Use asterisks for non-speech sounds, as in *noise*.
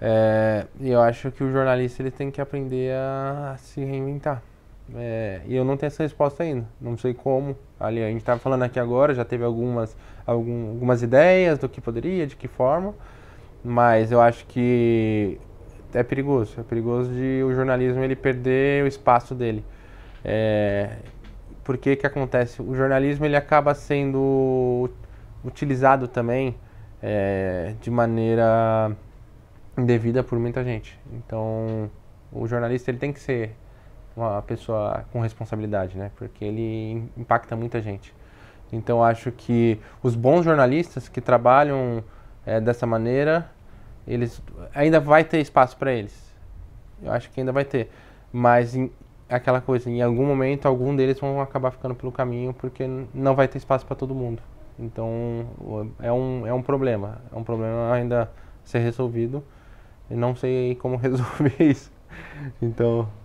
É, eu acho que o jornalista ele tem que aprender a se reinventar. É, e eu não tenho essa resposta ainda, não sei como. Ali, a gente estava falando aqui agora, já teve algumas, algum, algumas ideias do que poderia, de que forma, mas eu acho que é perigoso, é perigoso de o jornalismo ele perder o espaço dele. É, por que que acontece? O jornalismo ele acaba sendo utilizado também é, de maneira devida por muita gente. Então, o jornalista ele tem que ser uma pessoa com responsabilidade, né? Porque ele impacta muita gente. Então, acho que os bons jornalistas que trabalham é, dessa maneira, eles ainda vai ter espaço para eles. Eu acho que ainda vai ter, mas em, aquela coisa, em algum momento algum deles vão acabar ficando pelo caminho porque não vai ter espaço para todo mundo. Então, é um é um problema, é um problema ainda a ser resolvido não sei como *laughs* resolver isso. Então,